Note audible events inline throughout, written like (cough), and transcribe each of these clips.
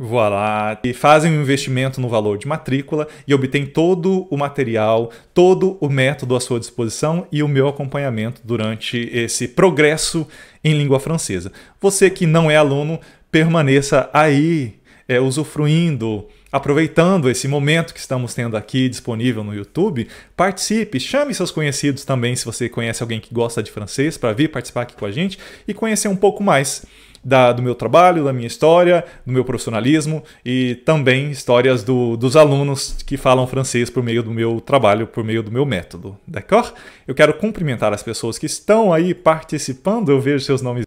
Voilà. E fazem um investimento no valor de matrícula e obtêm todo o material, todo o método à sua disposição e o meu acompanhamento durante esse progresso em língua francesa. Você que não é aluno, permaneça aí, é, usufruindo, aproveitando esse momento que estamos tendo aqui disponível no YouTube. Participe, chame seus conhecidos também, se você conhece alguém que gosta de francês, para vir participar aqui com a gente e conhecer um pouco mais da, do meu trabalho, da minha história, do meu profissionalismo e também histórias do, dos alunos que falam francês por meio do meu trabalho, por meio do meu método, d'accord? Eu quero cumprimentar as pessoas que estão aí participando, eu vejo seus nomes.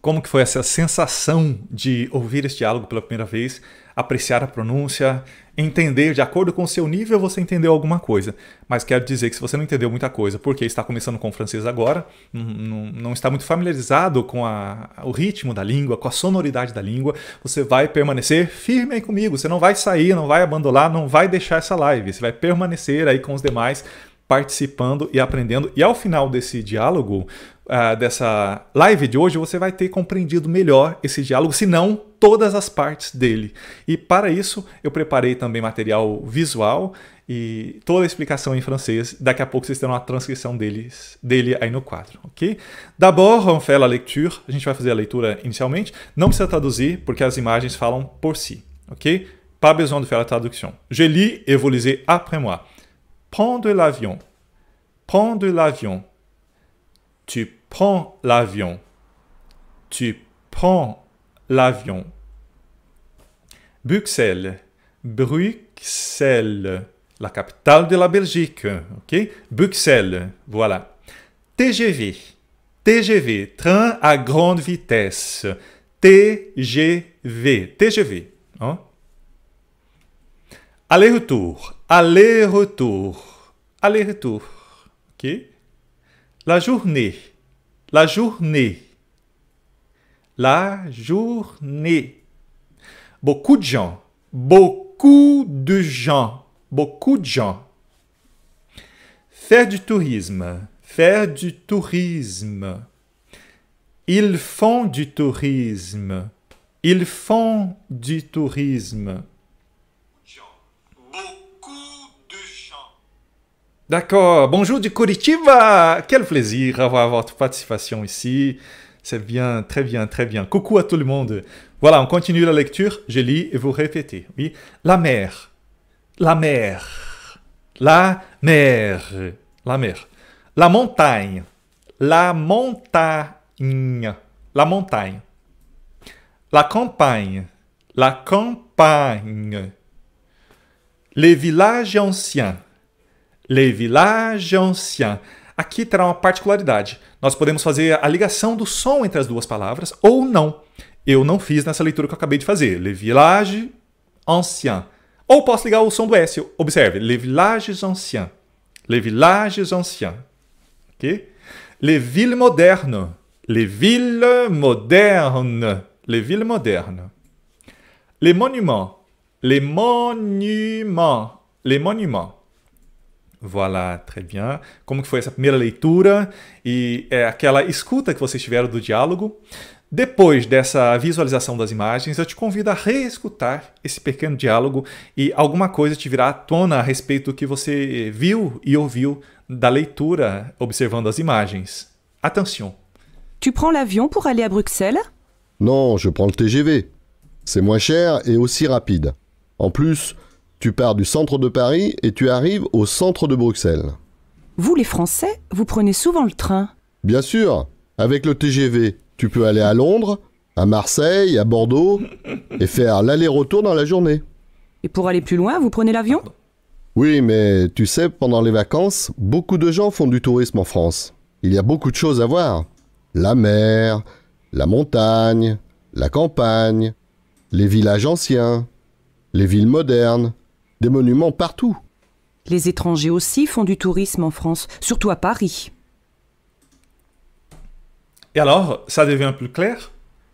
Como que foi essa sensação de ouvir esse diálogo pela primeira vez, apreciar a pronúncia, entender, de acordo com o seu nível, você entendeu alguma coisa. Mas quero dizer que se você não entendeu muita coisa, porque está começando com o francês agora, não, não está muito familiarizado com a, o ritmo da língua, com a sonoridade da língua, você vai permanecer firme aí comigo. Você não vai sair, não vai abandonar, não vai deixar essa live. Você vai permanecer aí com os demais participando e aprendendo. E ao final desse diálogo, uh, dessa live de hoje, você vai ter compreendido melhor esse diálogo, se não todas as partes dele. E para isso, eu preparei também material visual e toda a explicação em francês. Daqui a pouco vocês terão a transcrição deles, dele aí no quadro, ok? D'abord, on fait la lecture. A gente vai fazer a leitura inicialmente. Não precisa traduzir, porque as imagens falam por si, ok? Pas besoin de faire la traduction. Je lis et vous lisez après moi. Prendre l'avion. Prendre l'avion. Tu prends l'avion. Tu prends l'avion. Bruxelles. Bruxelles. La capitale de la Belgique. OK? Bruxelles. Voilà. TGV. TGV. Train à grande vitesse. TGV. TGV. Hein? Aller-retour. Aller-retour. Aller-retour. OK? La journée la journée. La journée. Beaucoup de gens. Beaucoup de gens. Beaucoup de gens. Faire du tourisme. Faire du tourisme. Ils font du tourisme. Ils font du tourisme. D'accord. Bonjour du Curitiba. Quel plaisir d'avoir votre participation ici. C'est bien, très bien, très bien. Coucou à tout le monde. Voilà, on continue la lecture. Je lis et vous répétez. Oui. La mer. La mer. La mer. La mer. La montagne. La montagne. La montagne. La campagne. La campagne. Les villages anciens. Les Villages Anciens. Aqui terá uma particularidade. Nós podemos fazer a ligação do som entre as duas palavras ou não. Eu não fiz nessa leitura que eu acabei de fazer. Les Villages Anciens. Ou posso ligar o som do S. Observe. Les Villages Anciens. Les Villages Anciens. Ok? Les Villes Modernes. Les Villes Modernes. Les Villes Modernes. Les Monuments. Les Monuments. Les Monuments. Voilà, très bien. Como que foi essa primeira leitura e é, aquela escuta que vocês tiveram do diálogo? Depois dessa visualização das imagens, eu te convido a reescutar esse pequeno diálogo e alguma coisa te virá à tona a respeito do que você viu e ouviu da leitura observando as imagens. Atenção. Tu prends l'avion pour aller à Bruxelles Non, je prends le TGV. C'est moins cher et aussi rapide. En plus, Tu pars du centre de Paris et tu arrives au centre de Bruxelles. Vous les Français, vous prenez souvent le train. Bien sûr, avec le TGV, tu peux aller à Londres, à Marseille, à Bordeaux, et faire l'aller-retour dans la journée. Et pour aller plus loin, vous prenez l'avion Oui, mais tu sais, pendant les vacances, beaucoup de gens font du tourisme en France. Il y a beaucoup de choses à voir. La mer, la montagne, la campagne, les villages anciens, les villes modernes, des monuments partout. Les étrangers aussi font du tourisme en France, surtout à Paris. E alors, ça devient plus clair?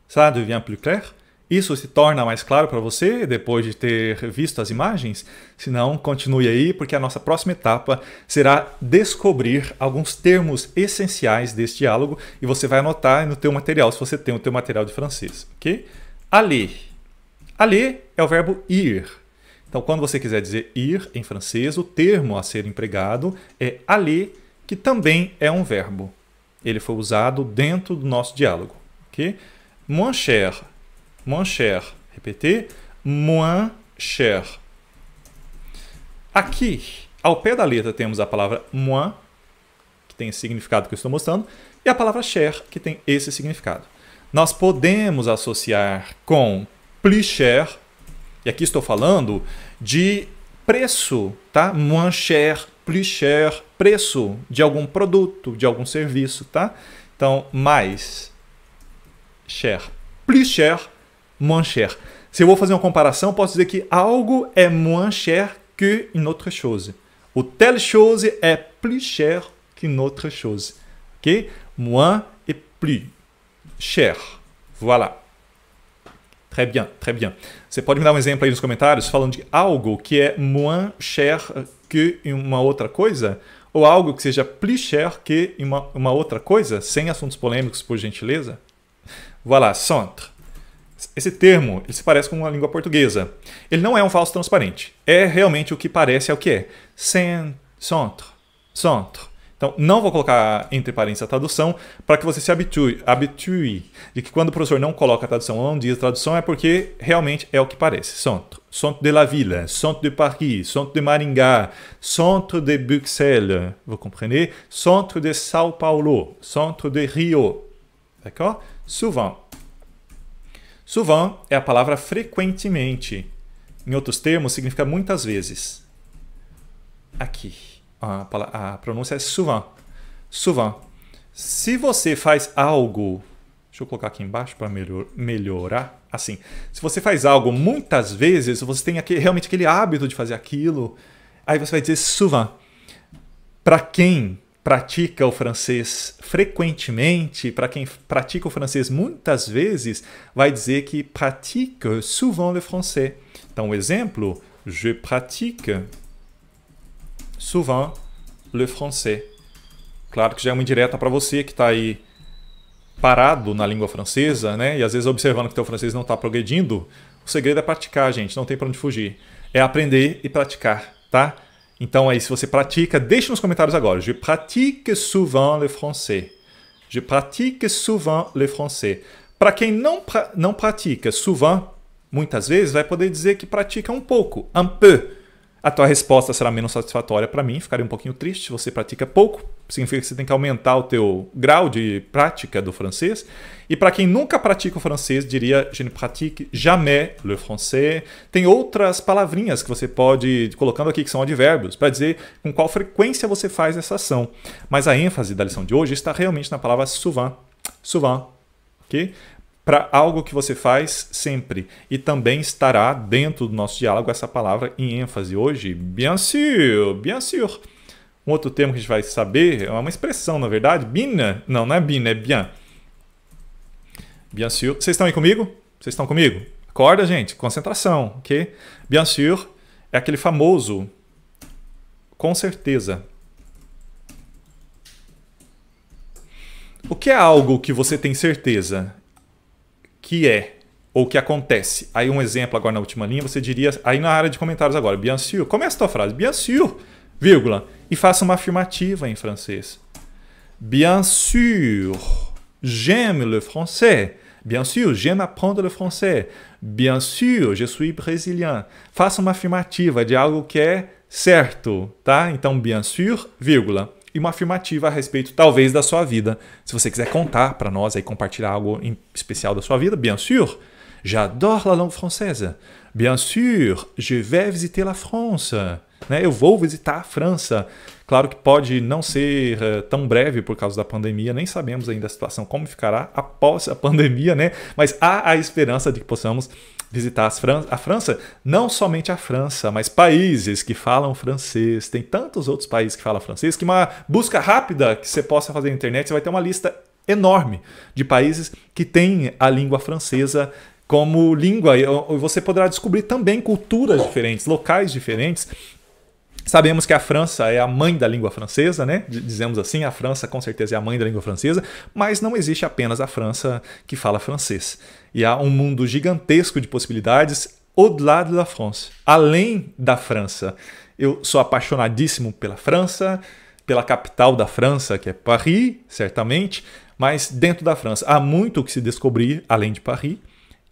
Ça devient plus clair? Isso se torna mais claro para você depois de ter visto as imagens? Se não, continue aí, porque a nossa próxima etapa será descobrir alguns termos essenciais desse diálogo e você vai anotar no teu material, se você tem o teu material de francês, ok? Aller. Aller é o verbo ir. Então, quando você quiser dizer ir em francês, o termo a ser empregado é aller, que também é um verbo. Ele foi usado dentro do nosso diálogo. Ok? Moins cher. Moins cher. Repetir. Moins cher. Aqui, ao pé da letra, temos a palavra moins, que tem esse significado que eu estou mostrando, e a palavra cher, que tem esse significado. Nós podemos associar com plus cher, e aqui estou falando de preço, tá? Moins cher, plus cher, preço de algum produto, de algum serviço, tá? Então, mais cher, plus cher, moins cher. Se eu vou fazer uma comparação, posso dizer que algo é moins cher que une outra chose. O telle chose é plus cher qu'une outra chose. Ok? Moins e plus cher. Voilà. Très bien, très bien. Você pode me dar um exemplo aí nos comentários falando de algo que é moins cher que uma outra coisa? Ou algo que seja plus cher que uma, uma outra coisa? Sem assuntos polêmicos, por gentileza? Voilà, centre. Esse termo, ele se parece com a língua portuguesa. Ele não é um falso transparente. É realmente o que parece é o que é. Centre, centre, então, não vou colocar entre parênteses a tradução para que você se habitue, habitue de que quando o professor não coloca a tradução ou não diz a tradução é porque realmente é o que parece. Centre, centre de la ville, centre de Paris, centre de Maringá, centre de Bruxelles, vous comprenez? Centre de São Paulo, centre de Rio. D'accord? Souvent. Souvent é a palavra frequentemente. Em outros termos, significa muitas vezes. Aqui a, a pronúncia é souvent. Souvent. Se você faz algo, deixa eu colocar aqui embaixo para melhor, melhorar, assim, se você faz algo muitas vezes, você tem realmente aquele hábito de fazer aquilo, aí você vai dizer souvent. Para quem pratica o francês frequentemente, para quem pratica o francês muitas vezes, vai dizer que pratique souvent le français. Então, o exemplo, je pratique souvent le français. Claro que já é uma indireta para você que está aí parado na língua francesa, né? E às vezes observando que teu francês não está progredindo, o segredo é praticar, gente, não tem para onde fugir. É aprender e praticar, tá? Então aí, se você pratica, deixe nos comentários agora. Je pratique souvent le français. Je pratique souvent le français. Para quem não, pra, não pratica souvent, muitas vezes, vai poder dizer que pratica um pouco, un peu a tua resposta será menos satisfatória para mim, ficaria um pouquinho triste, você pratica pouco, significa que você tem que aumentar o teu grau de prática do francês. E para quem nunca pratica o francês, diria je ne pratique jamais le français. Tem outras palavrinhas que você pode colocando aqui que são advérbios para dizer com qual frequência você faz essa ação. Mas a ênfase da lição de hoje está realmente na palavra souvent, souvent, OK? para algo que você faz sempre. E também estará dentro do nosso diálogo essa palavra em ênfase hoje, bien sûr, bien sûr. Um outro termo que a gente vai saber é uma expressão, na verdade, bina. Não, não é bina, é bien. Bien sûr. Vocês estão aí comigo? Vocês estão comigo? Acorda, gente. Concentração, ok? Bien sûr é aquele famoso com certeza. O que é algo que você tem certeza? que é ou que acontece. Aí um exemplo agora na última linha, você diria, aí na área de comentários agora, bien sûr, começa é a tua frase, bien sûr, vírgula, e faça uma afirmativa em francês. Bien sûr, j'aime le français. Bien sûr, j'aime apprendre le français. Bien sûr, je suis brésilien. Faça uma afirmativa de algo que é certo, tá? Então, bien sûr, vírgula, e uma afirmativa a respeito, talvez, da sua vida. Se você quiser contar para nós e compartilhar algo especial da sua vida, bien sûr, j'adore la langue française. Bien sûr, je vais visiter la France. Né? Eu vou visitar a França. Claro que pode não ser uh, tão breve por causa da pandemia, nem sabemos ainda a situação como ficará após a (laughs) pandemia, né? Mas há a esperança de que possamos visitar Fran a França, não somente a França, mas países que falam francês. Tem tantos outros países que falam francês que uma busca rápida que você possa fazer na internet, você vai ter uma lista enorme de países que têm a língua francesa como língua. E você poderá descobrir também culturas diferentes, locais diferentes Sabemos que a França é a mãe da língua francesa, né? Dizemos assim, a França com certeza é a mãe da língua francesa, mas não existe apenas a França que fala francês. E há um mundo gigantesco de possibilidades au-delà de la France, além da França. Eu sou apaixonadíssimo pela França, pela capital da França, que é Paris, certamente, mas dentro da França há muito o que se descobrir além de Paris.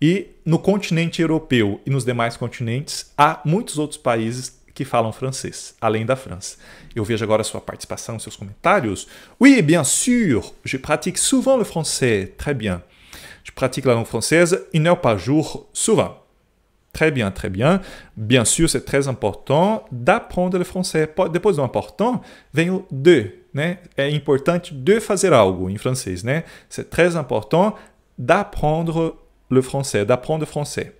E no continente europeu e nos demais continentes há muitos outros países que falam francês, além da França. Eu vejo agora sua participação, seus comentários. Oui, bien sûr, je pratique souvent le français. Très bien. Je pratique la langue française une heure pas jour, souvent. Très bien, très bien. Bien sûr, c'est très important d'apprendre le français. Depois do important, vem o de, C'est important importante de faire algo em francês, français. C'est très important d'apprendre le français, d'apprendre le français.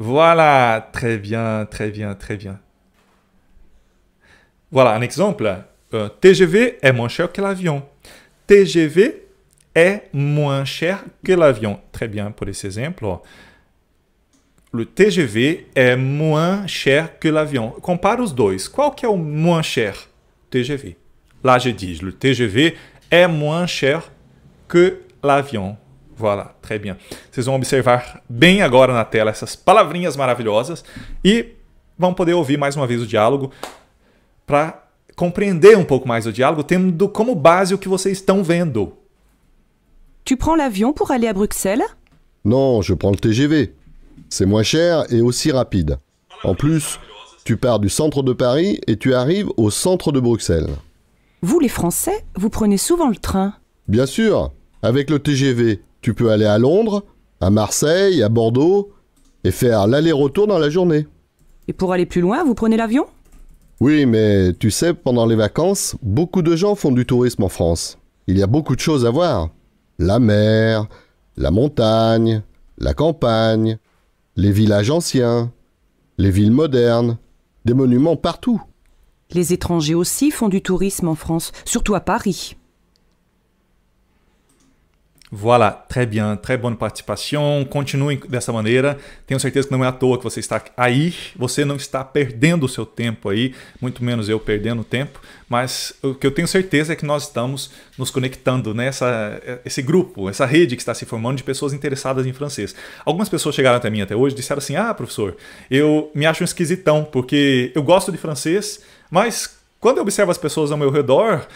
Voilà, très bien, très bien, très bien. Voilà un exemple. Euh, TGV est moins cher que l'avion. TGV est moins cher que l'avion. Très bien pour cet exemple. Le TGV est moins cher que l'avion. Compare les deux. Quoi est le moins cher? TGV. Là, je dis, le TGV est moins cher que l'avion. Voilà, très bien. Vocês vão observar bem agora na tela essas palavrinhas maravilhosas e vão poder ouvir mais uma vez o diálogo para compreender um pouco mais o diálogo, tendo como base o que vocês estão vendo. Tu prends l'avion pour aller à Bruxelles Non, je prends le TGV. C'est moins cher et aussi rapide. En plus, tu pars du centre de Paris et tu arrives au centre de Bruxelles. Vous les Français, vous prenez souvent le train Bien sûr, avec le TGV Tu peux aller à Londres, à Marseille, à Bordeaux, et faire l'aller-retour dans la journée. Et pour aller plus loin, vous prenez l'avion Oui, mais tu sais, pendant les vacances, beaucoup de gens font du tourisme en France. Il y a beaucoup de choses à voir. La mer, la montagne, la campagne, les villages anciens, les villes modernes, des monuments partout. Les étrangers aussi font du tourisme en France, surtout à Paris. Voilà, très bien, très bonne participação. Continue dessa maneira. Tenho certeza que não é à toa que você está aí. Você não está perdendo o seu tempo aí, muito menos eu perdendo o tempo. Mas o que eu tenho certeza é que nós estamos nos conectando nessa né? esse grupo, essa rede que está se formando de pessoas interessadas em francês. Algumas pessoas chegaram até mim até hoje e disseram assim: Ah, professor, eu me acho um esquisitão porque eu gosto de francês, mas quando eu observo as pessoas ao meu redor,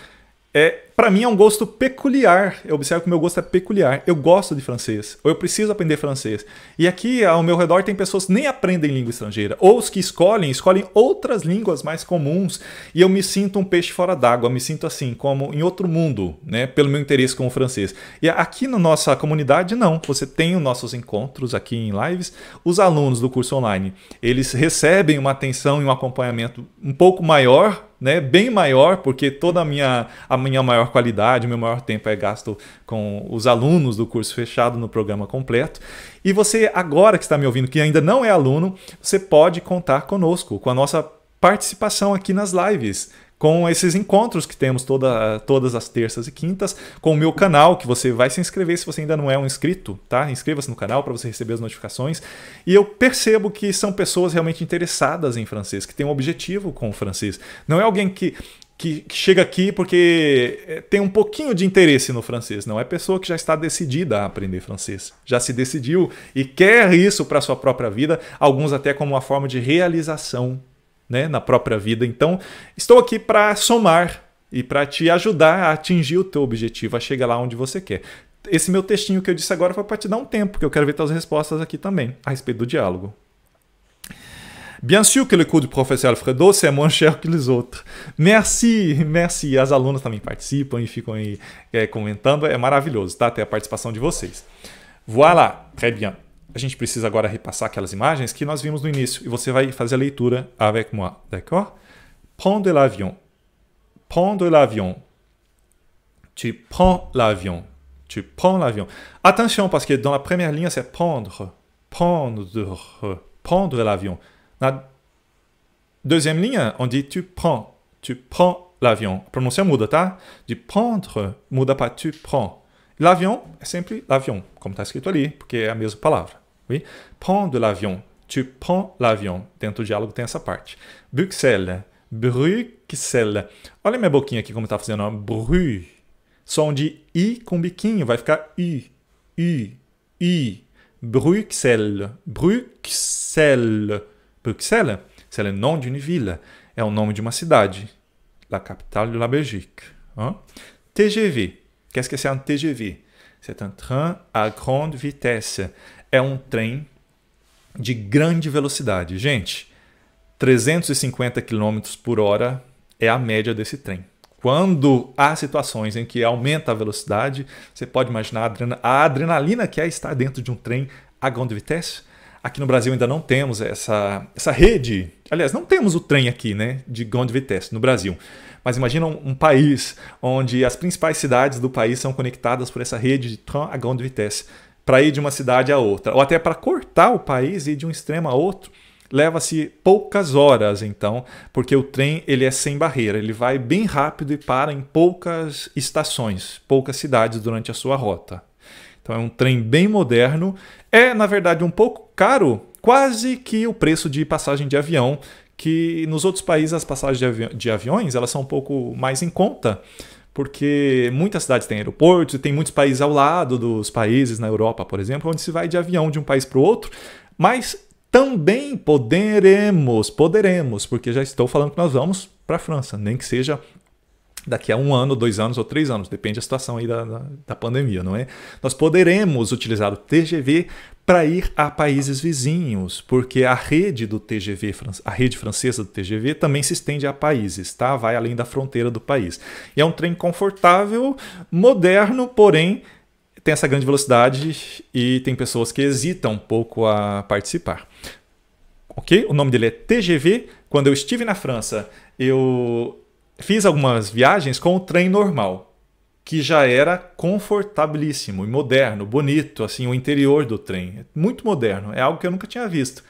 é para mim é um gosto peculiar. Eu observo que o meu gosto é peculiar. Eu gosto de francês, ou eu preciso aprender francês. E aqui ao meu redor tem pessoas que nem aprendem língua estrangeira, ou os que escolhem, escolhem outras línguas mais comuns, e eu me sinto um peixe fora d'água, me sinto assim, como em outro mundo, né, pelo meu interesse com o francês. E aqui na nossa comunidade não. Você tem os nossos encontros aqui em lives, os alunos do curso online, eles recebem uma atenção e um acompanhamento um pouco maior né, bem maior, porque toda a minha, a minha maior qualidade, meu maior tempo é gasto com os alunos do curso fechado no programa completo. E você, agora que está me ouvindo, que ainda não é aluno, você pode contar conosco, com a nossa participação aqui nas lives com esses encontros que temos toda, todas as terças e quintas, com o meu canal, que você vai se inscrever se você ainda não é um inscrito, tá? Inscreva-se no canal para você receber as notificações. E eu percebo que são pessoas realmente interessadas em francês, que têm um objetivo com o francês. Não é alguém que que, que chega aqui porque eh, tem um pouquinho de interesse no francês, não é pessoa que já está decidida a aprender francês, já se decidiu e quer isso para sua própria vida, alguns até como uma forma de realização né, na própria vida. Então, estou aqui para somar e para te ajudar a atingir o teu objetivo, a chegar lá onde você quer. Esse meu textinho que eu disse agora foi para te dar um tempo, que eu quero ver tuas respostas aqui também, a respeito do diálogo. Bien sûr que le cours du professeur Alfredo é mais cher que os outros. Merci, merci. As alunas também participam e ficam aí é, comentando. É maravilhoso, tá? Ter a participação de vocês. Voilà, très bien. A gente precisa agora repassar aquelas imagens que nós vimos no início e você vai fazer a leitura avec moi, d'accord? Prendre l'avion. Prendre l'avion. Tu prends l'avion. Tu prends l'avion. Attention parce que dans la première ligne c'est prendre, prendre, prendre l'avion. La deuxième ligne, on dit tu prends, tu prends l'avion. Prononciation tá? de prendre, pas, « tu prends. L'avion, C'est sempre l'avion, comme está escrito ali, porque é la même palavra. Oui? de l'avion, tu prends l'avion. Dentro il diálogo tem essa parte. Bruxelles, Bruxelles. Olha minha boquinha aqui como está fazendo, Bru. Som de i com biquinho, vai ficar i, i, i. Bruxelles, Bruxelles. Bruxelles, c'est é le nom d'une ville, é o nome de uma cidade, la capitale de la Belgique. Hein? TGV, qu'est-ce que c'est un TGV? Tá c'est un train à grande vitesse, é um trem de grande velocidade. Gente, 350 km por hora é a média desse trem. Quando há situações em que aumenta a velocidade, você pode imaginar a adrenalina, que é estar dentro de um trem a grande vitesse. Aqui no Brasil ainda não temos essa, essa rede. Aliás, não temos o trem aqui, né? De Grande Vitesse, no Brasil. Mas imagina um, um, país onde as principais cidades do país são conectadas por essa rede de tram a grande vitesse para ir de uma cidade a outra, ou até para cortar o país e ir de um extremo a outro. Leva-se poucas horas, então, porque o trem ele é sem barreira, ele vai bem rápido e para em poucas estações, poucas cidades durante a sua rota. Então é um trem bem moderno. É, na verdade, um pouco caro, quase que o preço de passagem de avião, que nos outros países as passagens de, avi de aviões elas são um pouco mais em conta, porque muitas cidades têm aeroportos e tem muitos países ao lado dos países na Europa, por exemplo, onde se vai de avião de um país para o outro, mas também poderemos, poderemos, porque já estou falando que nós vamos para a França, nem que seja daqui a um ano, dois anos ou três anos, depende da situação aí da, da, da pandemia, não é? Nós poderemos utilizar o TGV para ir a países vizinhos, porque a rede do TGV, a rede francesa do TGV também se estende a países, tá? Vai além da fronteira do país. E é um trem confortável, moderno, porém tem essa grande velocidade e tem pessoas que hesitam um pouco a participar. OK? O nome dele é TGV. Quando eu estive na França, eu fiz algumas viagens com o trem normal, que já era confortabilíssimo e moderno, bonito, assim, o interior do trem. É muito moderno, é algo que eu nunca tinha visto.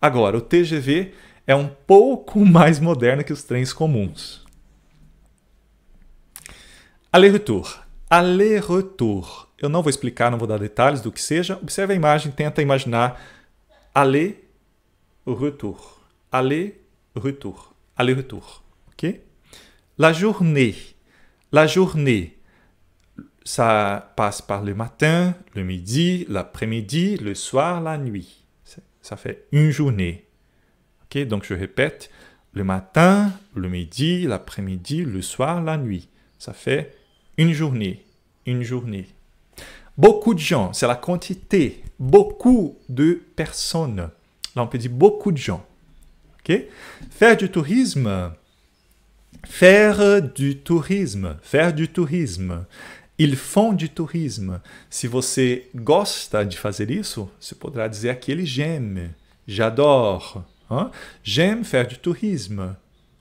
Agora, o TGV é um pouco (laughs) mais moderno que os trens comuns. Aller-retour. Aller-retour. Eu não vou explicar, não vou dar detalhes do que seja. Observe a imagem, tenta imaginar aller-retour. Aller-retour. Aller-retour. Ok? La journée. La journée. Ça passe par le matin, le midi, l'après-midi, le soir, la nuit. Ça fait une journée. Ok, donc je répète. Le matin, le midi, l'après-midi, le soir, la nuit. Ça fait une journée. Une journée. Beaucoup de gens, c'est la quantité. Beaucoup de personnes. Là, on peut dire beaucoup de gens. Ok? Faire du tourisme, Faire du tourisme, faire du tourisme. Il font du tourisme. Se você gosta de fazer isso, você poderá dizer aquele j'aime, j'adore. J'aime faire du tourisme.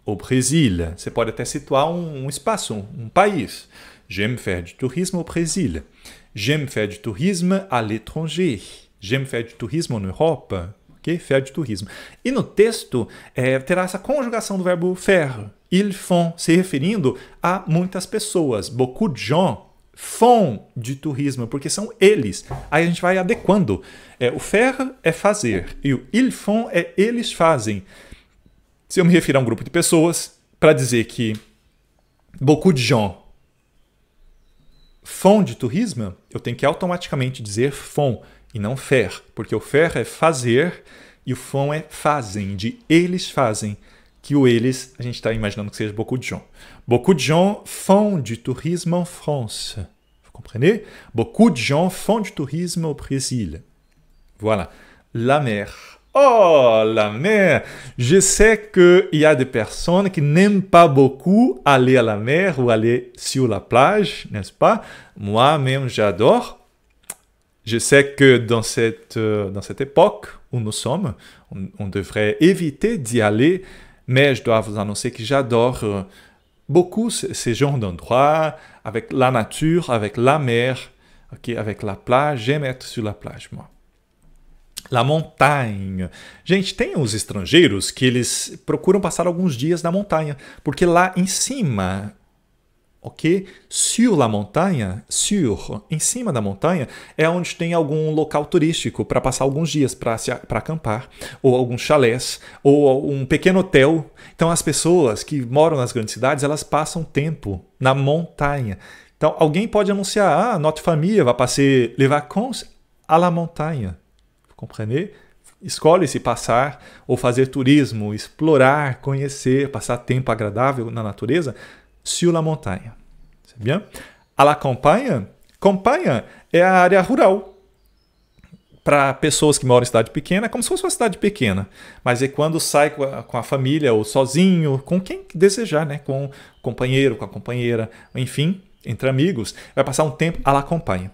Au Brasil, você pode até situar um, um espaço, um, um país. J'aime faire du tourisme au Brésil. J'aime faire du tourisme à l'étranger. J'aime faire du tourisme na Europa, Ok? Faire du tourisme. E no texto, é, terá essa conjugação do verbo faire ils font, se referindo a muitas pessoas. Beaucoup de gens font de turismo, porque são eles. Aí a gente vai adequando. É, o faire é fazer e o ils font é eles fazem. Se eu me refiro a um grupo de pessoas, para dizer que beaucoup de gens font de turismo, eu tenho que automaticamente dizer font e não faire, porque o faire é fazer e o font é fazem, de eles fazem. que o eles a gente está imaginando que c'est beaucoup de gens. Beaucoup de gens font du tourisme en France. Vous comprenez Beaucoup de gens font du tourisme au Brésil. Voilà. La mer. Oh, la mer Je sais qu'il y a des personnes qui n'aiment pas beaucoup aller à la mer ou aller sur la plage, n'est-ce pas Moi-même, j'adore. Je sais que dans cette, euh, dans cette époque où nous sommes, on devrait éviter d'y aller mais je dois vous annoncer que j'adore euh, beaucoup ces genres d'endroits, avec la nature, avec la mer, okay, avec la plage. J'aime être sur la plage, moi. La montanha. Gente, tem os estrangeiros que eles procuram passar alguns dias na montanha, porque lá em cima ok? Sur la montagne, sur, em cima da montanha, é onde tem algum local turístico para passar alguns dias para acampar, ou alguns chalés, ou um pequeno hotel. Então as pessoas que moram nas grandes cidades, elas passam tempo na montanha. Então alguém pode anunciar, ah, notre família vai passer les vacances à la montagne. Compreender? Escolhe-se passar ou fazer turismo, explorar, conhecer, passar tempo agradável na natureza sur la montagne. C'est bien À la campagne, campagne é a área rural. Para pessoas que moram em cidade pequena, é como se fosse uma cidade pequena. Mas é quando sai com a, com a família, ou sozinho, com quem desejar, né? Com o companheiro, com a companheira, enfim, entre amigos. Vai passar um tempo à la campagne.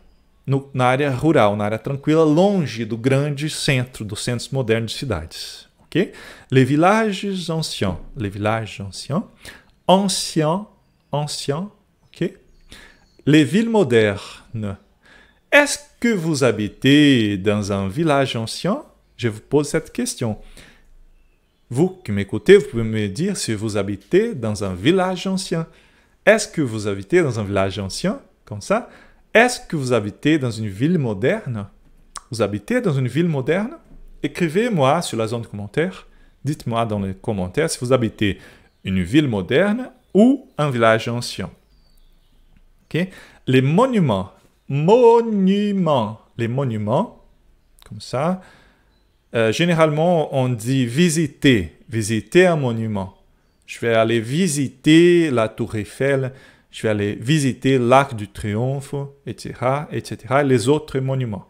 na área rural, na área tranquila, longe do grande centro, dos centros modernos de cidades. Okay? Les villages anciens. Les villages anciens. Anciens Ancien, ok Les villes modernes. Est-ce que vous habitez dans un village ancien Je vous pose cette question. Vous qui m'écoutez, vous pouvez me dire si vous habitez dans un village ancien. Est-ce que vous habitez dans un village ancien Comme ça. Est-ce que vous habitez dans une ville moderne Vous habitez dans une ville moderne Écrivez-moi sur la zone de commentaires. Dites-moi dans les commentaires si vous habitez une ville moderne ou un village ancien. Okay? Les monuments, monuments, les monuments, comme ça, euh, généralement on dit visiter, visiter un monument. Je vais aller visiter la tour Eiffel, je vais aller visiter l'Arc du Triomphe, etc., etc., les autres monuments.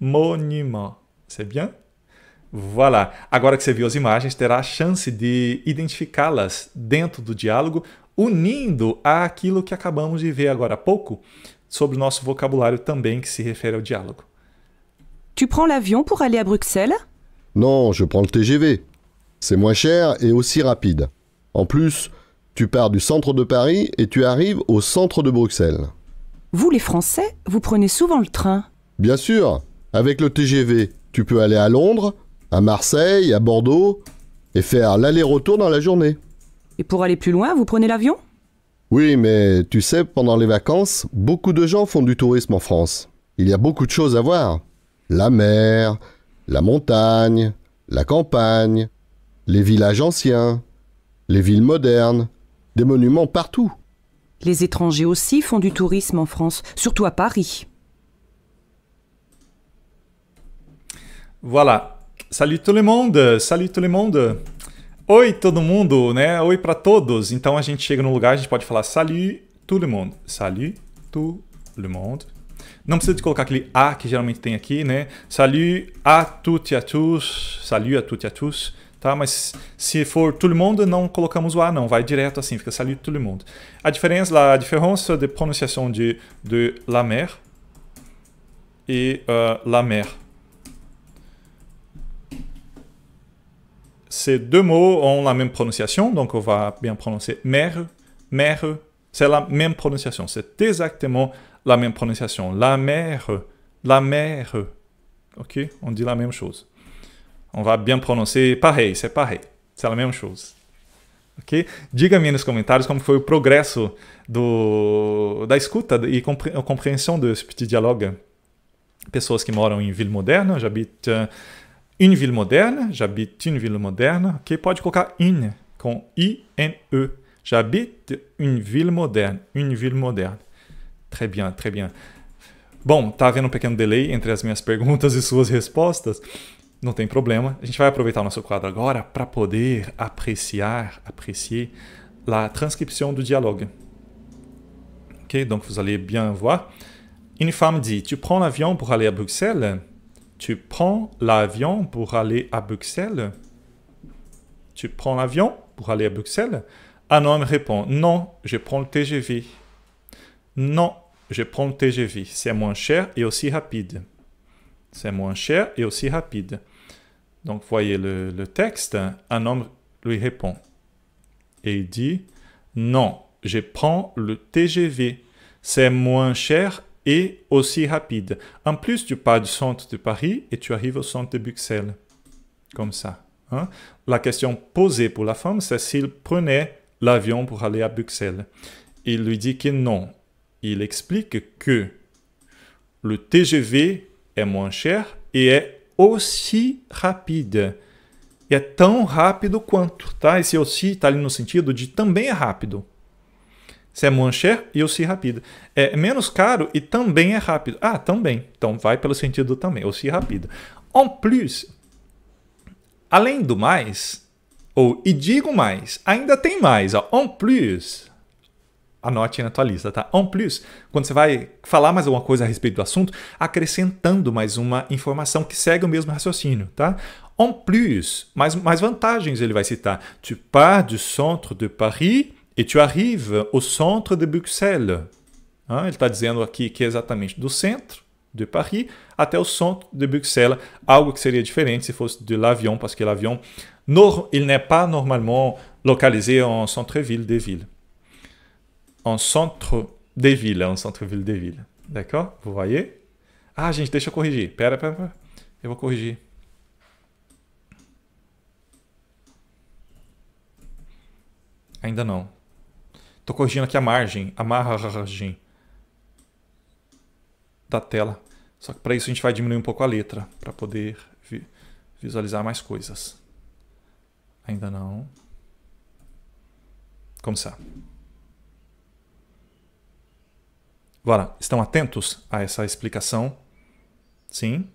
Monuments, c'est bien voilà. Agora que você viu images, imagens, terá a chance de identificá-las dentro do diálogo, unindo ce que acabamos de ver agora há pouco sobre o nosso vocabulário também que se refere ao diálogo. Tu prends l'avion pour aller à Bruxelles Non, je prends le TGV. C'est moins cher et aussi rapide. En plus, tu pars du centre de Paris et tu arrives au centre de Bruxelles. Vous, les Français, vous prenez souvent le train Bien sûr. Avec le TGV, tu peux aller à Londres, à Marseille, à Bordeaux, et faire l'aller-retour dans la journée. Et pour aller plus loin, vous prenez l'avion Oui, mais tu sais, pendant les vacances, beaucoup de gens font du tourisme en France. Il y a beaucoup de choses à voir. La mer, la montagne, la campagne, les villages anciens, les villes modernes, des monuments partout. Les étrangers aussi font du tourisme en France, surtout à Paris. Voilà, Salut tout le monde! Salut tout le monde! Oi todo mundo, né? Oi para todos. Então a gente chega num lugar, a gente pode falar salut tout le monde. Salut tout le monde. Não precisa de colocar aquele A que geralmente tem aqui, né? Salut à tutti et à tous. Salut à toutes et à tous. Tá? Mas se for tout le monde, não colocamos o A, não. Vai direto assim, fica salut tout le monde. A diferença, a diferença é de pronunciação de, de la mer e uh, ah, la mer. Ces deux mots ont la même prononciation, donc on va bien prononcer mère, mère. C'est la même prononciation, c'est exactement la même prononciation. La mer la mer Ok, on dit la même chose. On va bien prononcer pareil, c'est pareil, c'est la même chose. Ok? Diga-me nos comentários como foi o progresso do, da escuta e compréhension compreensão ce petit dialogue. Pessoas que moram em ville moderne, j'habite eh, une ville moderne, j'habite une ville moderne, ok? Pode colocar in, com I-N-E. J'habite une ville moderne, une ville moderne. Très bien, très bien. Bom, tá havendo um pequeno delay entre as minhas (laughs) perguntas e suas respostas. Não tem problema. A gente vai aproveitar o nosso quadro agora para poder apreciar, apreciar a transcrição do diálogo. Ok, então vous allez bien voir. Une femme dit Tu prends l'avion pour aller à Bruxelles Tu prends l'avion pour aller à Bruxelles Tu prends l'avion pour aller à Bruxelles Un ah homme répond Non, je prends le TGV. Non, je prends le TGV. C'est moins cher et aussi rapide. C'est moins cher et aussi rapide. Donc, voyez le, texte. Un homme lui répond. Et il dit Non, je prends le TGV. C'est moins cher et aussi rapide. En plus, tu pars du centre de Paris et tu arrives au centre de Bruxelles. Comme ça. Hein. La question posée pour la femme, c'est s'il prenait l'avion pour aller à Bruxelles. Il lui dit que non. Il explique que le TGV est moins cher et est aussi rapide. Et é tão rápido quanto, tá? aussi tá ali no sentido de também é rápido. Se é Moncher e o Si rápido. É menos caro e também é rápido. Ah, também. Então vai pelo sentido também, o Si rápido. En plus, além do mais, ou e digo mais, ainda tem mais. Ó. En plus, anote na tua lista, tá? En plus, quando você vai falar mais alguma coisa a respeito do assunto, acrescentando mais uma informação que segue o mesmo raciocínio, tá? En plus, mais, mais vantagens ele vai citar. Tu pars du centre de Paris e tu arrives au centre de Bruxelles. ele está dizendo aqui que é exatamente do centro de Paris até o centro de Bruxelles, algo que seria diferente se fosse de l'avion, parce que l'avion, il n'est pas normalement localisé en centre-ville des villes. En centre des villes, en centre-ville des villes. D'accord Vous voyez Ah, gente, deixa eu corrigir. Pera, pera, pera. Eu vou corrigir. Ainda não. Tô corrigindo aqui a margem, a margem da tela. Só que para isso a gente vai diminuir um pouco a letra, para poder vi visualizar mais coisas. Ainda não. Começar. Voilà. Estão atentos a essa explicação? Sim?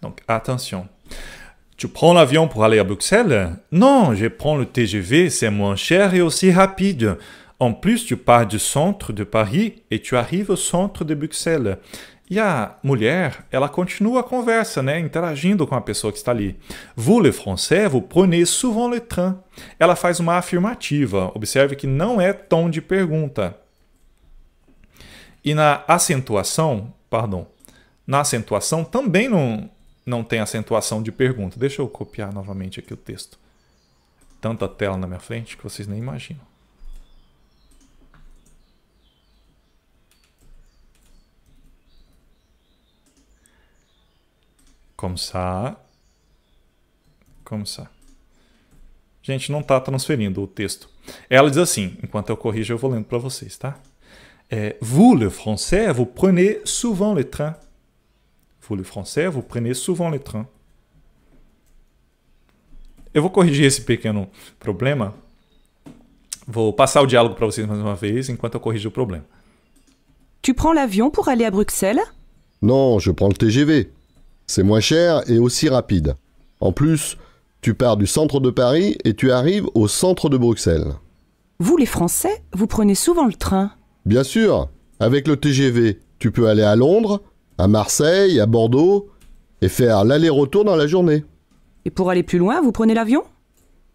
Donc, attention. Tu prends l'avion pour aller à Bruxelles? Non, je prends le TGV, c'est moins cher et aussi rapide. En plus, tu pars du centre de Paris e tu arrives au centre de Bruxelles. E a mulher, ela continua a conversa, né, interagindo com a pessoa que está ali. Vous le français, vous prenez souvent le train. Ela faz uma afirmativa. Observe que não é tom de pergunta. E na acentuação, perdão na acentuação também não, não tem acentuação de pergunta. Deixa eu copiar novamente aqui o texto. Tanta tela na minha frente que vocês nem imaginam. Como ça. como ça. Gente, não está transferindo o texto. Ela diz assim, enquanto eu corrijo, eu vou lendo para vocês, tá? É, vous, le français, vous prenez souvent le train. Vous, le français, vous prenez souvent le train. Eu vou corrigir esse pequeno problema. Vou passar o diálogo para vocês mais uma vez enquanto eu corrijo o problema. Tu prends l'avion pour aller à Bruxelles? Non, je prends le TGV. C'est moins cher et aussi rapide. En plus, tu pars du centre de Paris et tu arrives au centre de Bruxelles. Vous les Français, vous prenez souvent le train Bien sûr. Avec le TGV, tu peux aller à Londres, à Marseille, à Bordeaux et faire l'aller-retour dans la journée. Et pour aller plus loin, vous prenez l'avion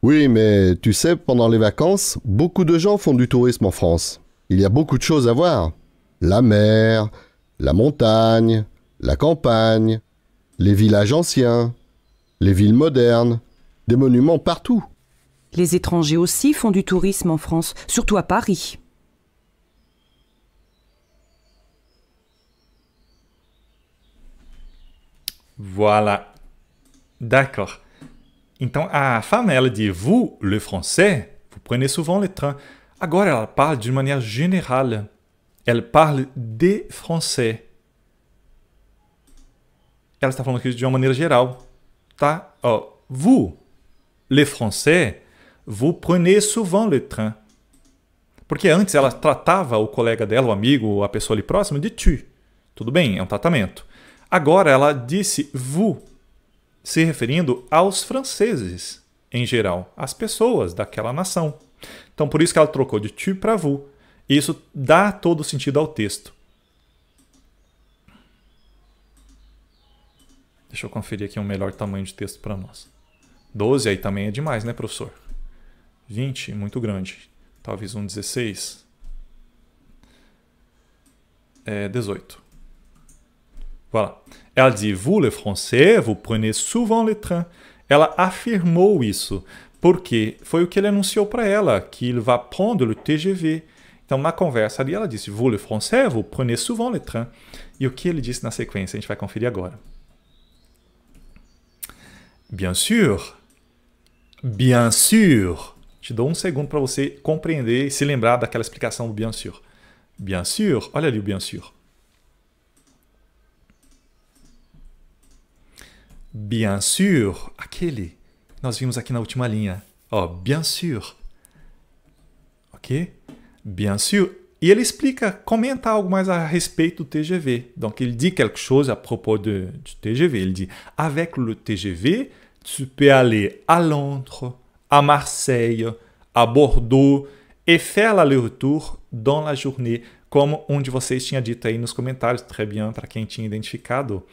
Oui, mais tu sais, pendant les vacances, beaucoup de gens font du tourisme en France. Il y a beaucoup de choses à voir. La mer, la montagne, la campagne, les villages anciens, les villes modernes, des monuments partout. Les étrangers aussi font du tourisme en France, surtout à Paris. Voilà. D'accord. Então a femme, elle dit vous, le français, vous prenez souvent le train. Agora elle parle d'une manière générale. Elle parle des français. ela está falando aqui de uma maneira geral, tá? Ó, vous, les Français, vous prenez souvent le train. Porque antes ela tratava o colega dela, o amigo, a pessoa ali próxima, de tu. Tudo bem, é um tratamento. Agora ela disse vous, se referindo aos franceses em geral, às pessoas daquela nação. Então por isso que ela trocou de tu para vous. Isso dá todo sentido ao texto. Deixa eu conferir aqui um melhor tamanho de texto para nós. 12 aí também é demais, né, professor? 20, muito grande. Talvez um 16. É 18. Voilà. Ela diz, vous le français, vous prenez souvent le train. Ela afirmou isso, porque foi o que ele anunciou para ela, que ele va prendre le TGV. Então, na conversa ali, ela disse, vous le français, vous prenez souvent le train. E o que ele disse na sequência, a gente vai conferir agora. Bien sûr. Bien sûr. Te dou um segundo para você compreender e se lembrar daquela explicação do bien sûr. Bien sûr. Olha ali o bien sûr. Bien sûr. Aquele que nós vimos aqui na última linha. Ó, bien sûr. Ok? Bien sûr. E ele explica, comenta algo mais a respeito do TGV. Então, ele diz quelque chose à propos do TGV. Ele diz: Avec le TGV, tu peux aller à Londres, à Marseille, à Bordeaux et faire l'aller-retour dans la journée, como um de vocês tinha dito aí nos comentários, très bien, para quem tinha identificado.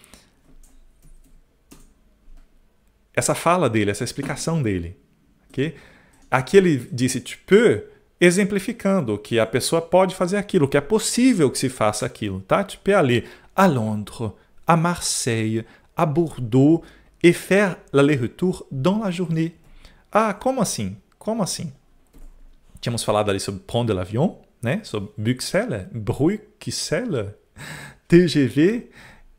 Essa fala dele, essa explicação dele. Okay? Aqui ele disse: Tu peux exemplificando que a pessoa pode fazer aquilo, que é possível que se faça aquilo, tá? Tipo, é ali a Londres, a Marseille, a Bordeaux e faire l'aller retour dans la journée. Ah, como assim? Como assim? Tínhamos falado ali sobre Pont de l'Avion, né? Sobre Bruxelles, Bruxelles, TGV.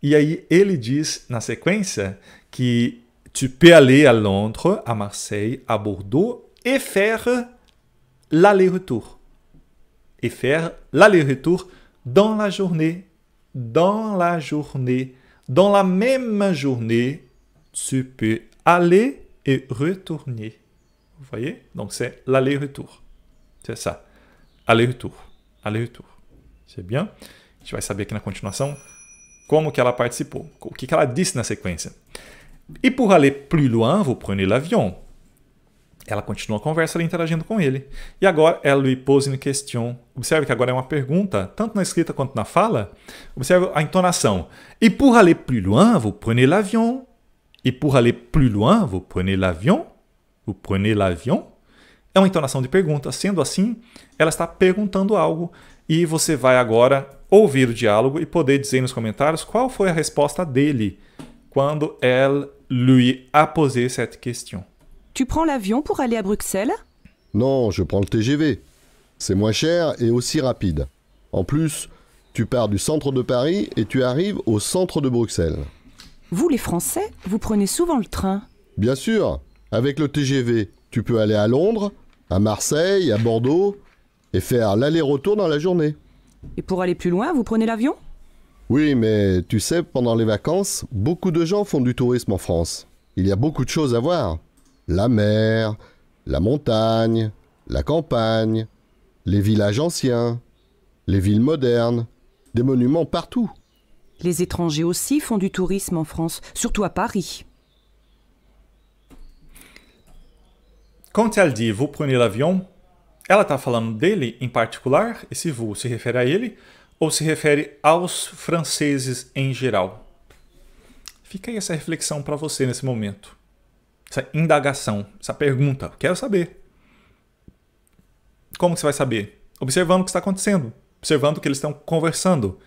E aí ele diz na sequência que tu peux aller à Londres, à Marseille, à Bordeaux et faire l'aller-retour. Et faire l'aller-retour dans la journée, dans la journée, dans la même journée, tu peux aller et retourner. Vous voyez Donc c'est l'aller-retour. C'est ça. Aller-retour. Aller-retour. C'est bien? tu vas savoir qu'à la continuation, comment qu'elle a participé, participou, ce que, a dit dans na séquence, et pour aller plus loin, vous prenez l'avion. Ela continua a conversa interagindo com ele. E agora ela é lhe pôs em questão. Observe que agora é uma pergunta, tanto na escrita quanto na fala. Observe a entonação. E pour aller plus loin, vous prenez l'avion. E pour aller plus loin, vous prenez l'avion. Vous prenez l'avion. É uma entonação de pergunta. Sendo assim, ela está perguntando algo. E você vai agora ouvir o diálogo e poder dizer nos comentários qual foi a resposta dele quando ela lui a posé cette question. Tu prends l'avion pour aller à Bruxelles Non, je prends le TGV. C'est moins cher et aussi rapide. En plus, tu pars du centre de Paris et tu arrives au centre de Bruxelles. Vous les Français, vous prenez souvent le train Bien sûr. Avec le TGV, tu peux aller à Londres, à Marseille, à Bordeaux et faire l'aller-retour dans la journée. Et pour aller plus loin, vous prenez l'avion Oui, mais tu sais, pendant les vacances, beaucoup de gens font du tourisme en France. Il y a beaucoup de choses à voir la mer, la montagne, la campagne, les villages anciens, les villes modernes, des monuments partout. Les étrangers aussi font du tourisme en France, surtout à Paris. Quand elle dit vous prenez l'avion, elle está falando en em et si vous se refere à ele, ou se refere aos franceses em geral? Fica aí essa reflexão para você nesse momento. essa indagação, essa pergunta. Quero saber. Como que você vai saber? Observando o que está acontecendo, observando o que eles estão conversando.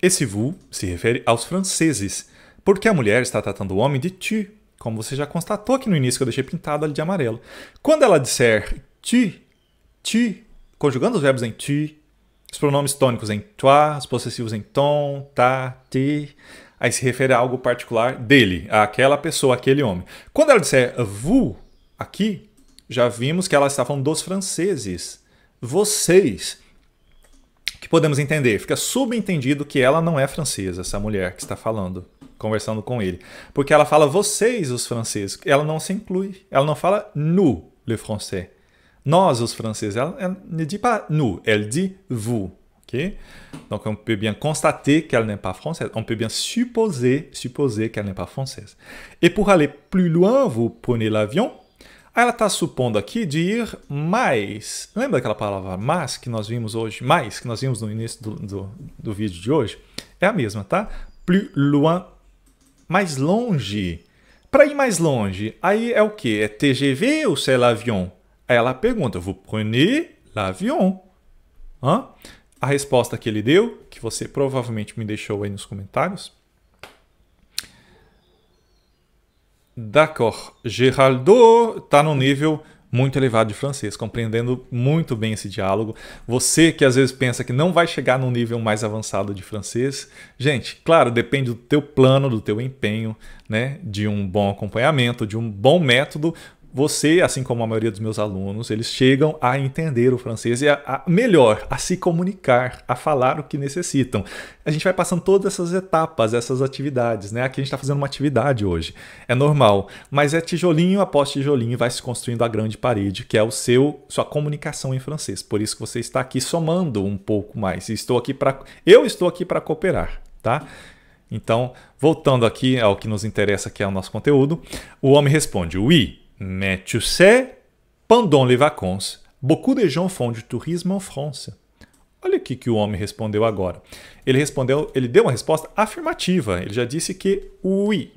Esse vous se refere aos franceses, porque a mulher está tratando o homem de tu, como você já constatou aqui no início que eu deixei pintado ali de amarelo. Quando ela disser tu, tu, conjugando os verbos em tu, os pronomes tônicos em toi, os possessivos em ton, ta, ti, aí se refere a algo particular dele, àquela pessoa, aquele homem. Quando ela disser vous aqui, já vimos que ela está falando dos franceses, vocês, que podemos entender, fica subentendido que ela não é francesa, essa mulher que está falando, conversando com ele, porque ela fala vocês, os franceses, ela não se inclui, ela não fala nous, le français. Nós, os franceses, ela, ela ne dit pas nous, elle dit vous. Okay? Donc, on peut bien constater qu'elle n'est pas française. On peut bien supposer, supposer qu'elle n'est pas française. Et pour aller plus loin, vous prenez l'avion. Ela está supondo aqui de ir mais. Lembra aquela palavra mais que nós vimos hoje? Mais que nós vimos no início do, do, do vídeo de hoje? É a mesma, tá? Plus loin. Mais longe. Para ir mais longe, aí é o que? É TGV ou c'est é l'avion? Aí ela pergunta, vous prenez l'avion? Hein? a resposta que ele deu, que você provavelmente me deixou aí nos comentários. D'accord. Geraldo está no nível muito elevado de francês, compreendendo muito bem esse diálogo. Você que às vezes pensa que não vai chegar no nível mais avançado de francês, gente, claro, depende do teu plano, do teu empenho, né, de um bom acompanhamento, de um bom método, você, assim como a maioria dos meus alunos, eles chegam a entender o francês e a, a, melhor, a se comunicar, a falar o que necessitam. A gente vai passando todas essas etapas, essas atividades, né? Aqui a gente está fazendo uma atividade hoje, é normal, mas é tijolinho após tijolinho vai se construindo a grande parede, que é o seu sua comunicação em francês. Por isso que você está aqui somando um pouco mais. Estou aqui para eu estou aqui para cooperar, tá? Então, voltando aqui ao que nos interessa, que é o nosso conteúdo, o homem responde: "Oui, mais tu sais, pendant les vacances, beaucoup de gens font du tourisme en France. Olha o que o homem respondeu agora. Ele respondeu, ele deu uma resposta afirmativa. Ele já disse que oui.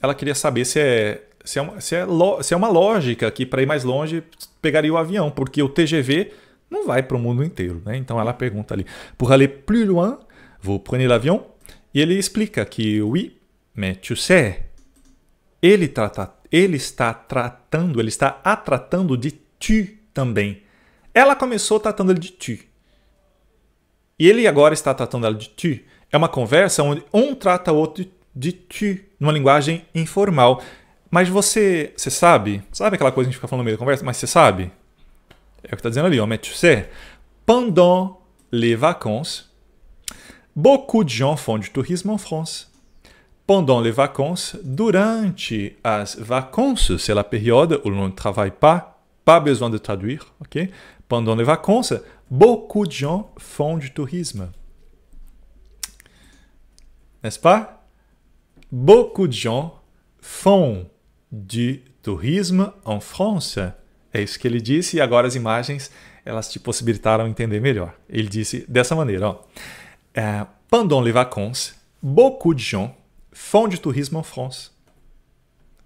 Ela queria saber se é se é uma, se é, lo, se é uma lógica que para ir mais longe pegaria o avião, porque o TGV não vai para o mundo inteiro, né? Então ela pergunta ali, pour aller plus loin, vous prenez l'avion? E ele explica que oui, mais tu sais, ele, tá trata, ele está tratando, ele está a tratando de tu também. Ela começou tratando ele de tu. E ele agora está tratando ela de tu. É uma conversa onde um trata o outro de tu, numa linguagem informal. Mas você, você sabe? Sabe aquela coisa que a gente fica falando no meio da conversa? Mas você sabe? É o que está dizendo ali, ó. Mais tu sais, pendant les vacances, beaucoup de gens font du tourisme en France pendant les vacances, durante as vacances, c'est la période où l'on ne travaille pas, pas besoin de traduire, ok? Pendant les vacances, beaucoup de gens font du tourisme. N'est-ce pas? Beaucoup de gens font du tourisme en France. É isso que ele disse e agora as imagens elas te possibilitaram entender melhor. Ele disse dessa maneira, ó. É, pendant les vacances, beaucoup de gens Fond du tourisme en France.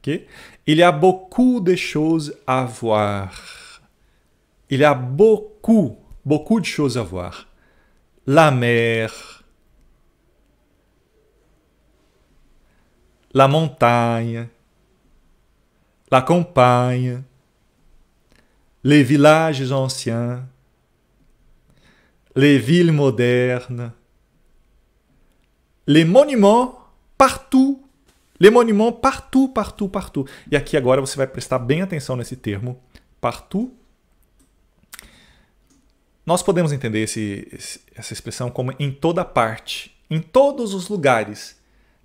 Il y a beaucoup de choses à voir. Il y a beaucoup, beaucoup de choses à voir. La mer, la montagne, la campagne, les villages anciens, les villes modernes, les monuments partout. monument partout, partout, partout. E aqui agora você vai prestar bem atenção nesse termo partout. Nós podemos entender esse, esse, essa expressão como em toda parte, em todos os lugares.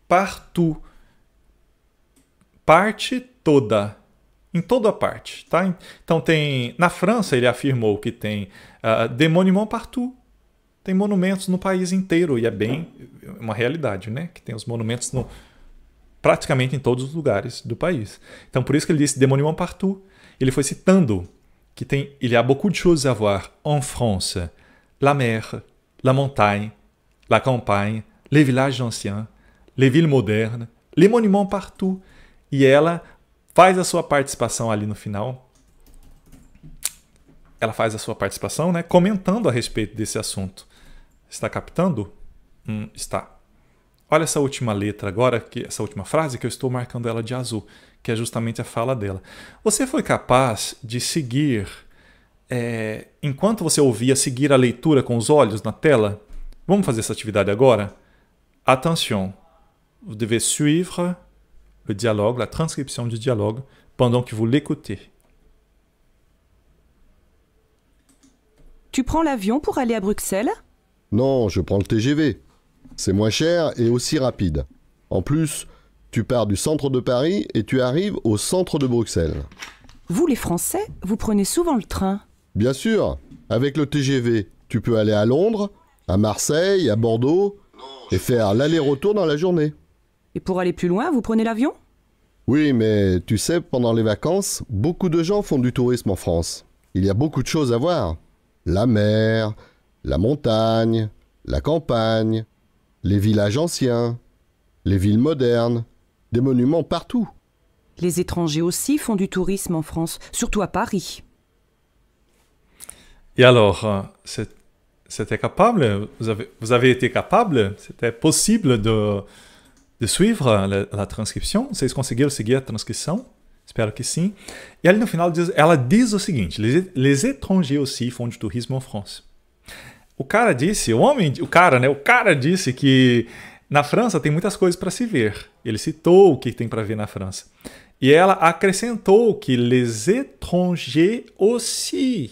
Partout. Parte toda em toda parte, tá? Então tem na França ele afirmou que tem uh, ah, demonimon partout, tem monumentos no país inteiro e é bem é uma realidade, né? Que tem os monumentos no, praticamente em todos os lugares do país. Então, por isso que ele disse Démonium partout. Ele foi citando que tem, il y a beaucoup de choses à voir en France. La mer, la montagne, la campagne, les villages anciens, les villes modernes, les monuments partout. E ela faz a sua participação ali no final. Ela faz a sua participação, né, comentando a respeito desse assunto. Está captando? Hum, está. Olha essa última letra agora, que, essa última frase, que eu estou marcando ela de azul, que é justamente a fala dela. Você foi capaz de seguir, é, enquanto você ouvia, seguir a leitura com os olhos na tela? Vamos fazer essa atividade agora? Attention, vous devez suivre le dialogue, la transcription du dialogue, pendant que vous l'écoutez. Tu prends l'avion pour aller à Bruxelles Non, je prends le TGV. C'est moins cher et aussi rapide. En plus, tu pars du centre de Paris et tu arrives au centre de Bruxelles. Vous, les Français, vous prenez souvent le train Bien sûr. Avec le TGV, tu peux aller à Londres, à Marseille, à Bordeaux et faire l'aller-retour dans la journée. Et pour aller plus loin, vous prenez l'avion Oui, mais tu sais, pendant les vacances, beaucoup de gens font du tourisme en France. Il y a beaucoup de choses à voir. La mer, la montagne, la campagne, les villages anciens, les villes modernes, des monuments partout. Les étrangers aussi font du tourisme en France, surtout à Paris. Et alors, euh, c'était capable, vous avez, été capable, c'était possible de, suivre la, la, transcription? Vocês conseguiram suivre la transcription Espero que sim. E ali no final, diz, ela diz o seguinte, les étrangers aussi font du tourisme en France. O cara disse, o homem, o cara, né? O cara disse que na França tem muitas coisas para se ver. Ele citou o que tem para ver na França. E ela acrescentou que les étrangers aussi.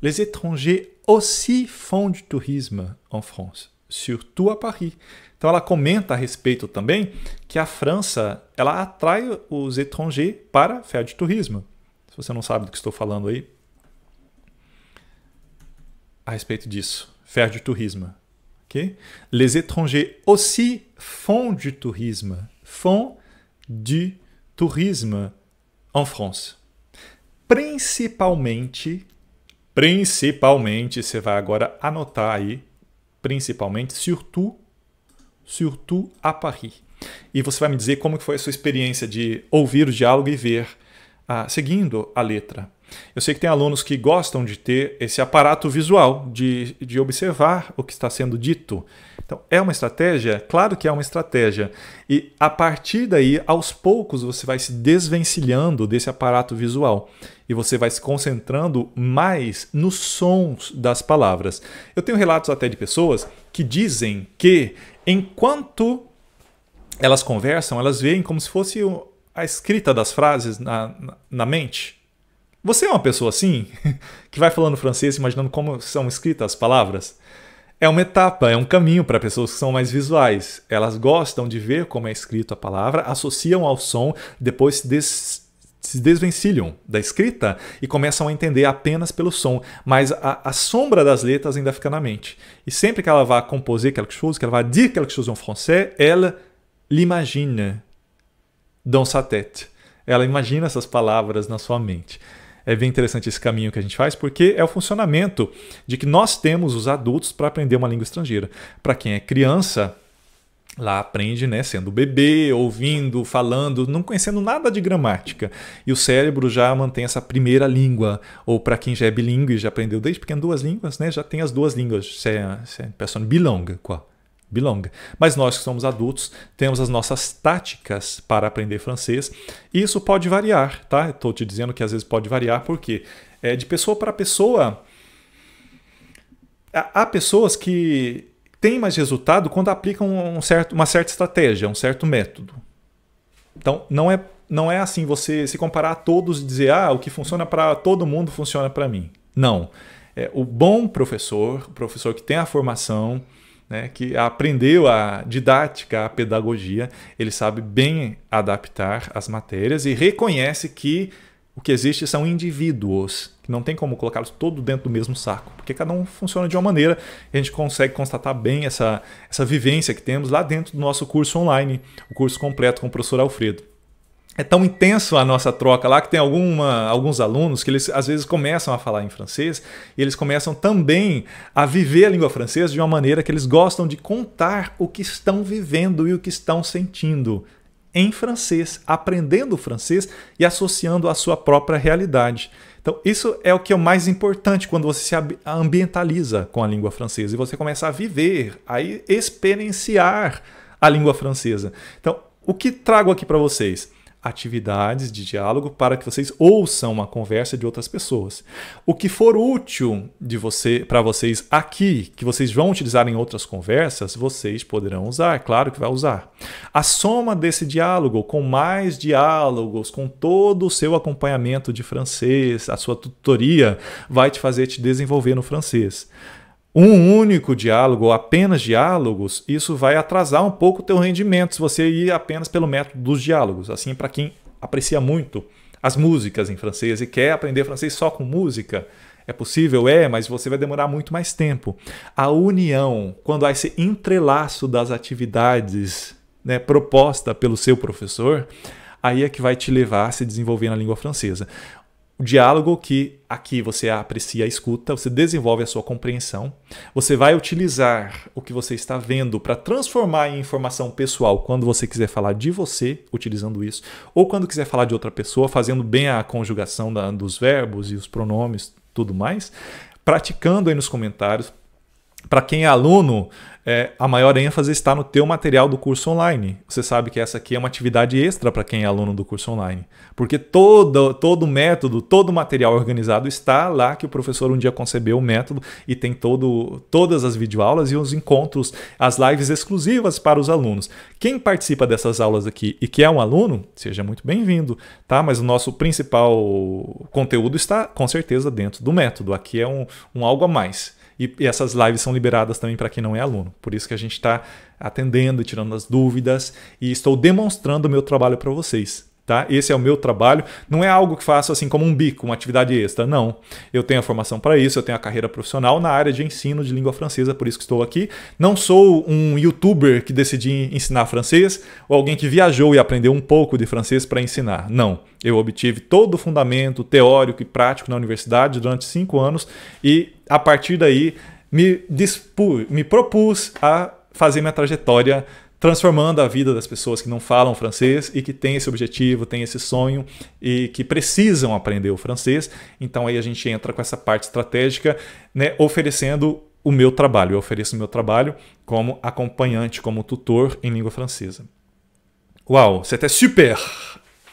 Les étrangers aussi font du tourisme en France, surtout à Paris. Então ela comenta a respeito também que a França, ela atrai os étrangers para a fé de turismo. Se você não sabe do que estou falando aí, a respeito disso. Faire du tourisme. Okay? Les étrangers aussi font du tourisme. Font du tourisme en France. Principalmente, principalmente, você vai agora anotar aí, principalmente, surtout, surtout à Paris. E você vai me dizer como foi a sua experiência de ouvir o diálogo e ver, ah, seguindo a letra. Eu sei que tem alunos que gostam de ter esse aparato visual, de, de observar o que está sendo dito. Então, é uma estratégia? Claro que é uma estratégia. E a partir daí, aos poucos, você vai se desvencilhando desse aparato visual e você vai se concentrando mais nos sons das palavras. Eu tenho relatos até de pessoas que dizem que enquanto elas conversam, elas veem como se fosse a escrita das frases na, na, na mente. Você é uma pessoa assim, (laughs) que vai falando francês imaginando como são escritas as palavras? É uma etapa, é um caminho para pessoas que são mais visuais. Elas gostam de ver como é escrito a palavra, associam ao som, depois se des se desvencilham da escrita e começam a entender apenas pelo som, mas a, a, sombra das letras ainda fica na mente. E sempre que ela vai composer quelque chose, que ela vai dizer quelque chose en français, ela l'imagine dans sa tête. Ela imagina essas palavras na sua mente é bem interessante esse caminho que a gente faz, porque é o funcionamento de que nós temos os adultos para aprender uma língua estrangeira. Para quem é criança, lá aprende, né, sendo bebê, ouvindo, falando, não conhecendo nada de gramática. E o cérebro já mantém essa primeira língua, ou para quem já é bilíngue, já aprendeu desde pequeno duas línguas, né, já tem as duas línguas, Você é, é pessoa bilonga, qual? belong. Mas nós que somos adultos temos as nossas táticas para aprender francês e isso pode variar, tá? Estou te dizendo que às vezes pode variar porque é de pessoa para pessoa. Há pessoas que têm mais resultado quando aplicam um certo, uma certa estratégia, um certo método. Então não é não é assim você se comparar a todos e dizer ah o que funciona para todo mundo funciona para mim. Não. É, o bom professor, o professor que tem a formação, né, que aprendeu a didática, a pedagogia, ele sabe bem adaptar as matérias e reconhece que o que existe são indivíduos, que não tem como colocá-los todo dentro do mesmo saco, porque cada um funciona de uma maneira e a gente consegue constatar bem essa, essa vivência que temos lá dentro do nosso curso online, o curso completo com o professor Alfredo é tão intenso a nossa troca lá que tem alguma, alguns alunos que eles às vezes começam a falar em francês e eles começam também a viver a língua francesa de uma maneira que eles gostam de contar o que estão vivendo e o que estão sentindo em francês, aprendendo francês e associando à sua própria realidade. Então, isso é o que é o mais importante quando você se ambientaliza com a língua francesa e você começa a viver, a experienciar a língua francesa. Então, o que trago aqui para vocês? atividades de diálogo para que vocês ouçam uma conversa de outras pessoas. O que for útil de você para vocês aqui, que vocês vão utilizar em outras conversas, vocês poderão usar, é claro que vai usar. A soma desse diálogo com mais diálogos, com todo o seu acompanhamento de francês, a sua tutoria vai te fazer te desenvolver no francês um único diálogo ou apenas diálogos, isso vai atrasar um pouco o teu rendimento se você ir apenas pelo método dos diálogos. Assim, para quem aprecia muito as músicas em francês e quer aprender francês só com música, é possível? É, mas você vai demorar muito mais tempo. A união, quando há esse entrelaço das atividades né, proposta pelo seu professor, aí é que vai te levar a se desenvolver na língua francesa. O diálogo que aqui você aprecia a escuta, você desenvolve a sua compreensão, você vai utilizar o que você está vendo para transformar em informação pessoal quando você quiser falar de você, utilizando isso, ou quando quiser falar de outra pessoa, fazendo bem a conjugação da, dos verbos e os pronomes, tudo mais, praticando aí nos comentários, para quem é aluno, é, a maior ênfase está no teu material do curso online. Você sabe que essa aqui é uma atividade extra para quem é aluno do curso online, porque todo todo método, todo material organizado está lá que o professor um dia concebeu o método e tem todo todas as videoaulas e os encontros, as lives exclusivas para os alunos. Quem participa dessas aulas aqui e que é um aluno, seja muito bem-vindo, tá? Mas o nosso principal conteúdo está com certeza dentro do método. Aqui é um, um algo a mais. E, e essas lives são liberadas também para quem não é aluno. Por isso que a gente está atendendo, tirando as dúvidas e estou demonstrando o meu trabalho para vocês. Tá? Esse é o meu trabalho. Não é algo que faço assim como um bico, uma atividade extra. Não. Eu tenho a formação para isso, eu tenho a carreira profissional na área de ensino de língua francesa, por isso que estou aqui. Não sou um youtuber que decidi ensinar francês ou alguém que viajou e aprendeu um pouco de francês para ensinar. Não. Eu obtive todo o fundamento teórico e prático na universidade durante cinco anos e a partir daí, me, dispu, me propus a fazer minha trajetória transformando a vida das pessoas que não falam francês e que têm esse objetivo, têm esse sonho e que precisam aprender o francês. Então aí a gente entra com essa parte estratégica, né, oferecendo o meu trabalho. Eu ofereço o meu trabalho como acompanhante, como tutor em língua francesa. Uau, c'était super.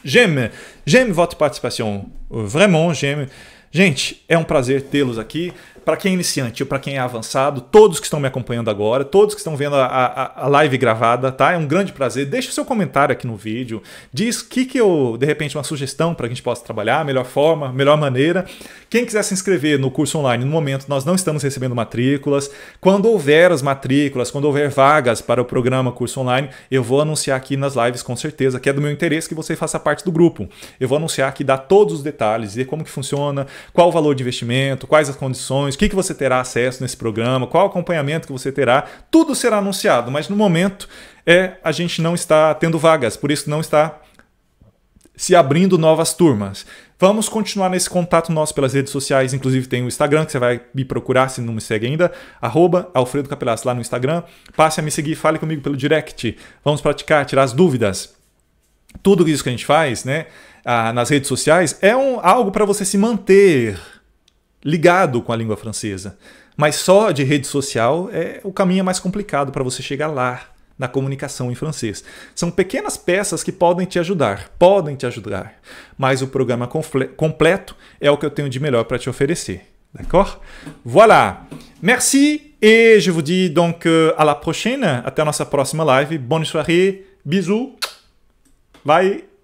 J'aime, j'aime votre participation. Vraiment, j'aime. Gente, é um prazer tê-los aqui. Para quem é iniciante ou para quem é avançado, todos que estão me acompanhando agora, todos que estão vendo a, a, a, live gravada, tá? É um grande prazer. Deixa o seu comentário aqui no vídeo. Diz que que eu, de repente, uma sugestão para que a gente possa trabalhar, melhor forma, melhor maneira. Quem quiser se inscrever no curso online, no momento nós não estamos recebendo matrículas. Quando houver as matrículas, quando houver vagas para o programa curso online, eu vou anunciar aqui nas lives com certeza, que é do meu interesse que você faça parte do grupo. Eu vou anunciar aqui, dar todos os detalhes, ver como que funciona, qual o valor de investimento, quais as condições, o que, que você terá acesso nesse programa, qual o acompanhamento que você terá, tudo será anunciado, mas no momento é a gente não está tendo vagas, por isso não está se abrindo novas turmas. Vamos continuar nesse contato nosso pelas redes sociais, inclusive tem o Instagram, que você vai me procurar se não me segue ainda, arroba Alfredo Capelassi lá no Instagram. Passe a me seguir, fale comigo pelo direct. Vamos praticar, tirar as dúvidas. Tudo isso que a gente faz, né? ah, nas redes sociais é um, algo para você se manter ligado com a língua francesa. Mas só de rede social é o caminho é mais complicado para você chegar lá na comunicação em francês. São pequenas peças que podem te ajudar, podem te ajudar, mas o programa completo é o que eu tenho de melhor para te oferecer. D'accord Voilà. Merci et je vous dis donc euh, à la prochaine. Até a nossa próxima live. Bonne soirée. Bisous. Bye.